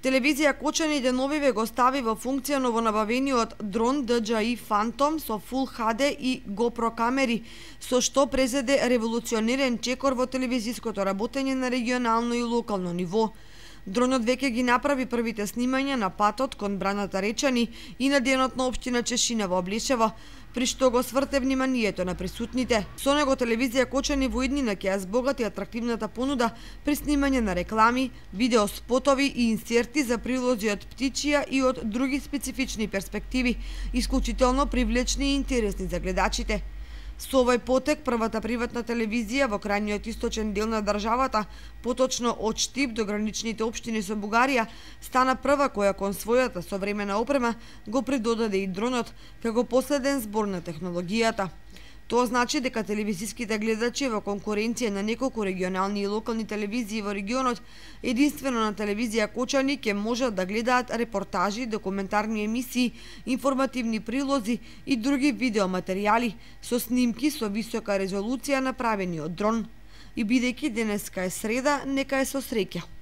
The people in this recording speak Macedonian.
Телевизија Кочани деновиве го стави во функција новонабавениот дрон DJI Phantom со Full HD и GoPro камери, со што презеде револуционерен чекор во телевизиското работење на регионално и локално ниво. Дронот веќе ги направи првите снимања на патот кон Браната Речани и на денот на општина Чешина во Облишево, при што го сврте вниманието на присутните. Со него телевизија Кочани во иднина ќе ја збогати атрактивната понуда при снимање на реклами, видео спотови и инсерти за прилози од птичија и од други специфични перспективи, исклучително привлечни и интересни за гледачите. Со овој потек, првата приватна телевизија во крајниот источен дел на државата, поточно од Штип до граничните општини со Бугарија, стана прва која кон својата современа опрема го придодаде и дронот како последен збор на технологијата. Тоа значи дека телевизиските гледачи во конкуренција на неколку регионални и локални телевизии во регионот, единствено на телевизија Кочани ќе можат да гледаат репортажи, документарни емисии, информативни прилози и други видеоматеријали со снимки со висока резолуција направени од дрон. И бидејќи денеска е среда, нека е со среќа.